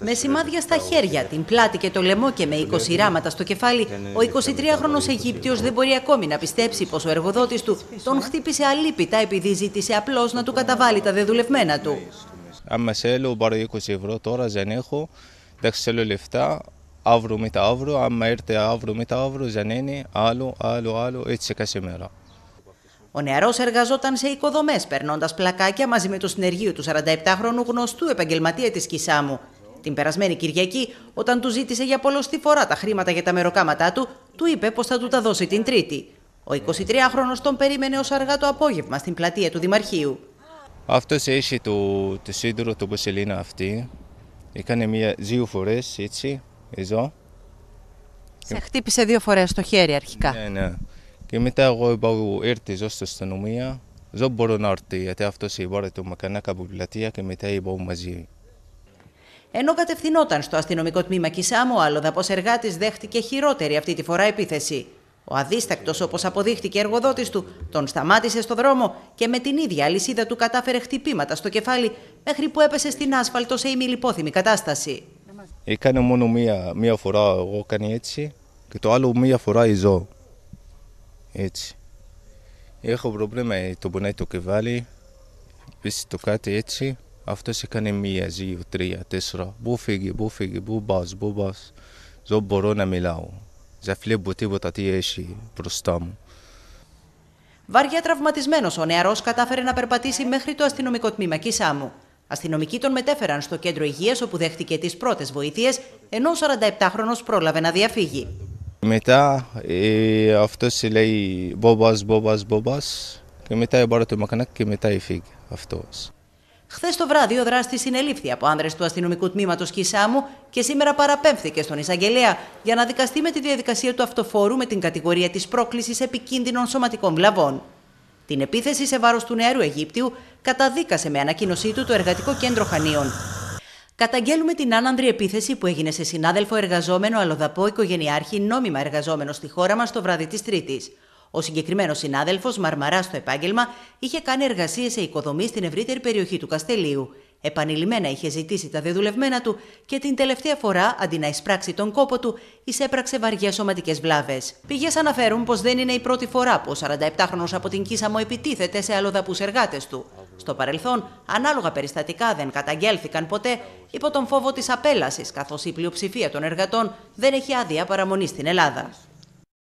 Με σημάδια στα χέρια, την πλάτη και το λαιμό και με 20 ράματα στο κεφάλι, ο 23χρονο Αιγύπτιο δεν μπορεί ακόμη να πιστέψει πως ο εργοδότης του τον χτύπησε αλήπητα επειδή ζήτησε απλώς να του καταβάλει τα δεδουλευμένα του. με θέλω, πάρω 20 ευρώ τώρα, δεν έχω. Δεν λεφτά. Αύριο μετά αύριο, άμα έρθει αύριο μετά αύριο, δεν είναι. Άλλο, άλλο, άλλο, έτσι κάθε Ο νεαρός εργαζόταν σε οικοδομές, περνώντας πλακάκια μαζί με το συνεργείο του 47χρονου γνωστού επαγγελματία της Κισάμου την περασμένη Κυριακή, όταν του ζήτησε για πολλωστή φορά τα χρήματα για τα μεροκάματά του, του είπε πως θα του τα δώσει την Τρίτη. Ο 23χρονο τον περίμενε ως αργά το απόγευμα στην πλατεία του Δημαρχείου. Αυτός έχει το, το του του αυτή. Έκανε μία, δύο φορές έτσι, εδώ. Σε χτύπησε δύο φορές το χέρι αρχικά. Ναι, ναι. Και μετά εγώ είπα, ήρθε εδώ στην αστυνομία. Δεν μπορώ να έρθει, γιατί αυτός η ότι του με πλατεία και μετά είπα μαζί. Ενώ κατευθυνόταν στο αστυνομικό τμήμα Κισάμου, ο αλλοδαπός εργάτης δέχτηκε χειρότερη αυτή τη φορά επίθεση. Ο αδίστακτος, όπως αποδείχτηκε εργοδότης του, τον σταμάτησε στο δρόμο και με την ίδια αλυσίδα του κατάφερε χτυπήματα στο κεφάλι, μέχρι που έπεσε στην άσφαλτο σε ημιλιπόθυμη κατάσταση. Έκανε μόνο μία, μία φορά εγώ κάνει έτσι και το άλλο μία φορά η Έτσι. Έχω πρόβλημα ε, το πονάει το κεφάλι, το κάτι έτσι. Αυτός έκανε μία, δύο, τρία, τέσσερα. Πού φύγει, πού φύγει, πού πας, πού πας. Δεν μπορώ να μιλάω. Δεν βλέπω τίποτα τι έχει μπροστά μου. Βαριά τραυματισμένος, ο νεαρός κατάφερε να περπατήσει μέχρι το αστυνομικό τμήμα Κισάμου. Αστυνομικοί τον μετέφεραν στο κέντρο υγείας όπου δέχτηκε τις πρώτες βοήθειες, ενώ ο 47χρονο πρόλαβε να διαφύγει. Μετά ε, αυτό λέει μπόμπας, μπόμπας, μπόμπας. Και μετά η το και μετά έφυγε αυτός. Χθες το βράδυ ο δράστης συνελήφθη από άνδρες του αστυνομικού τμήματος Κισάμου και σήμερα παραπέμφθηκε στον εισαγγελέα για να δικαστεί με τη διαδικασία του αυτοφόρου με την κατηγορία της πρόκλησης επικίνδυνων σωματικών βλαβών. Την επίθεση σε βάρος του νεαρού Αιγύπτιου καταδίκασε με ανακοίνωσή του το Εργατικό Κέντρο Χανίων. Καταγγέλουμε την άνανδρη επίθεση που έγινε σε συνάδελφο εργαζόμενο αλλοδαπό οικογενειάρχη νόμιμα εργαζόμενο στη χώρα μας το βράδυ της Τρίτης. Ο συγκεκριμένος συνάδελφος, μαρμαρά στο επάγγελμα, είχε κάνει εργασίες σε οικοδομή στην ευρύτερη περιοχή του Καστελίου. Επανειλημμένα είχε ζητήσει τα δεδουλευμένα του και την τελευταία φορά, αντί να εισπράξει τον κόπο του, εισέπραξε βαριές σωματικές βλάβες. Πηγέ αναφέρουν πως δεν είναι η πρώτη φορά που ο 47χρονο από την Κίσαμο επιτίθεται σε αλλοδαπούς εργάτες του. Στο παρελθόν, ανάλογα περιστατικά δεν καταγγέλθηκαν ποτέ υπό τον φόβο της απέλασης, καθώς η πλειοψηφία των εργατών δεν έχει άδεια παραμονή στην Ελλάδα.